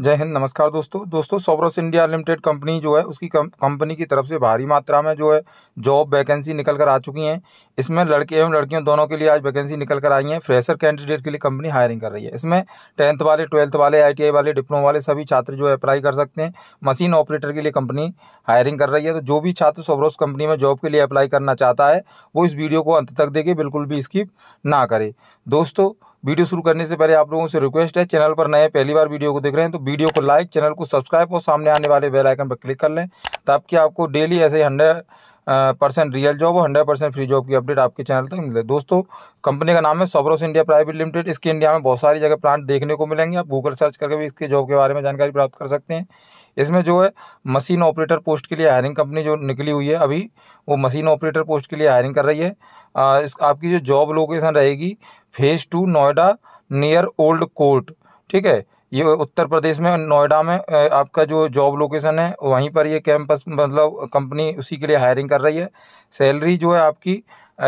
जय हिंद नमस्कार दोस्तों दोस्तों सोब्रोस इंडिया लिमिटेड कंपनी जो है उसकी कंपनी की तरफ से भारी मात्रा में जो है जॉब वैकेंसी निकल कर आ चुकी हैं इसमें लड़के एवं लड़कियों दोनों के लिए आज वैकेंसी निकल कर आई हैं फ्रेशर कैंडिडेट के लिए कंपनी हायरिंग कर रही है इसमें टेंथ वाले ट्वेल्थ वाले आई वाले डिप्लोमा वाले सभी छात्र जो है अप्लाई कर सकते हैं मशीन ऑपरेटर के लिए कंपनी हायरिंग कर रही है तो जो भी छात्र सोब्रोस कंपनी में जॉब के लिए अप्लाई करना चाहता है वो इस वीडियो को अंत तक देखे बिल्कुल भी स्किप ना करे दोस्तों वीडियो शुरू करने से पहले आप लोगों से रिक्वेस्ट है चैनल पर नए पहली बार वीडियो को देख रहे हैं तो वीडियो को लाइक चैनल को सब्सक्राइब और सामने आने वाले आइकन पर क्लिक कर लें तब कि आपको डेली ऐसे हंड्रेड परसेंट रियल जॉब और हंड्रेड परसेंट फ्री जॉब की अपडेट आपके चैनल तक मिले दोस्तों कंपनी का नाम है सोबरोस इंडिया प्राइवेट लिमिटेड इसके इंडिया में बहुत सारी जगह प्लांट देखने को मिलेंगे आप गूगल सर्च करके भी इसके जॉब के बारे में जानकारी प्राप्त कर सकते हैं इसमें जो है मशीन ऑपरेटर पोस्ट के लिए हायरिंग कंपनी जो निकली हुई है अभी वो मशीन ऑपरेटर पोस्ट के लिए हायरिंग कर रही है इस आपकी जो जॉब लोकेशन रहेगी phase two Noida near old court ठीक है ये उत्तर प्रदेश में नोएडा में आपका जो जॉब लोकेशन है वहीं पर ये कैंपस मतलब कंपनी उसी के लिए हायरिंग कर रही है सैलरी जो है आपकी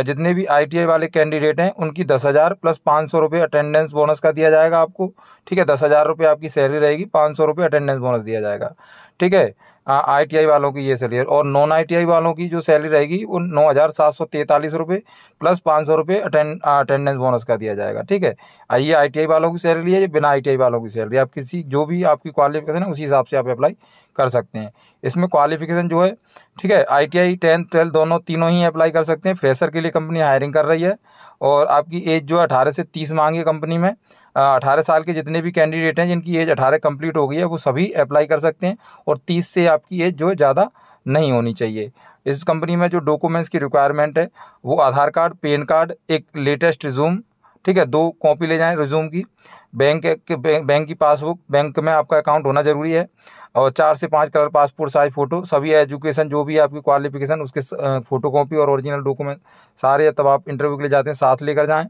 जितने भी आईटीआई वाले कैंडिडेट हैं उनकी दस हज़ार प्लस पाँच सौ रुपये अटेंडेंस बोनस का दिया जाएगा आपको ठीक है दस हज़ार रुपये आपकी सैलरी रहेगी पाँच सौ रुपये अटेंडेंस बोनस दिया जाएगा ठीक है आईटीआई वालों की ये सैलरी और नॉन आईटीआई वालों की जो सैलरी रहेगी वो नौ हज़ार सात सौ तैंतालीस रुपये प्लस पाँच सौ रुपये अटेंड अटेंडेंस बोनस का दिया जाएगा ठीक है ये आईटीआई वालों की सैलरी है ये बिना आईटीआई वालों की सैलरी आप किसी जो भी आपकी क्वालिफिकेशन है उसी हिसाब से आप अप्लाई कर सकते हैं इसमें क्वालिफिकेशन जो है ठीक है I T I tenth twelfth दोनों तीनों ही अप्लाई कर सकते हैं फ्रेशर के के लिए कंपनी हायरिंग कर रही है और आपकी एज जो है अठारह से तीस मांगी कंपनी में अठारह साल के जितने भी कैंडिडेट हैं जिनकी एज अठारह कंप्लीट हो गई है वो सभी अप्लाई कर सकते हैं और तीस से आपकी एज जो है ज़्यादा नहीं होनी चाहिए इस कंपनी में जो डॉक्यूमेंट्स की रिक्वायरमेंट है वो आधार कार्ड पेन कार्ड एक लेटेस्ट रिज्यूम ठीक है दो कॉपी ले जाएं रिज्यूम की बैंक के बैंक की पासबुक बैंक में आपका अकाउंट होना ज़रूरी है और चार से पाँच कलर पासपोर्ट साइज फ़ोटो सभी एजुकेशन जो भी आपकी क्वालिफिकेशन उसके फ़ोटो कॉपी और ओरिजिनल डॉक्यूमेंट सारे तब आप इंटरव्यू के लिए जाते हैं साथ लेकर जाएँ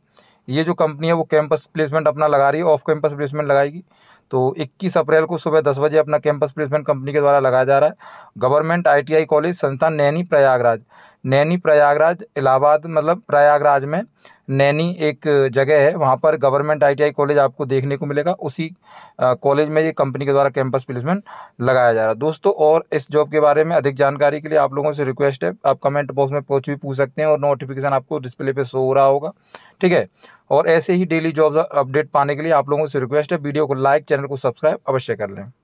ये जो कंपनी है वो कैंपस प्लेसमेंट अपना लगा रही है ऑफ कैंपस प्लेसमेंट लगाएगी तो 21 अप्रैल को सुबह दस बजे अपना कैंपस प्लेसमेंट कंपनी के द्वारा लगाया जा रहा है गवर्नमेंट आईटीआई कॉलेज संस्थान नैनी प्रयागराज नैनी प्रयागराज इलाहाबाद मतलब प्रयागराज में नैनी एक जगह है वहाँ पर गवर्नमेंट आईटीआई कॉलेज आपको देखने को मिलेगा उसी कॉलेज में ये कंपनी के द्वारा कैंपस प्लेसमेंट लगाया जा रहा है दोस्तों और इस जॉब के बारे में अधिक जानकारी के लिए आप लोगों से रिक्वेस्ट है आप कमेंट बॉक्स में पूछ भी पूछ सकते हैं और नोटिफिकेशन आपको डिस्प्ले पर शो हो रहा होगा ठीक है और ऐसे ही डेली जॉब अपडेट पाने के लिए आप लोगों से रिक्वेस्ट है वीडियो को लाइक चैनल को सब्सक्राइब अवश्य कर लें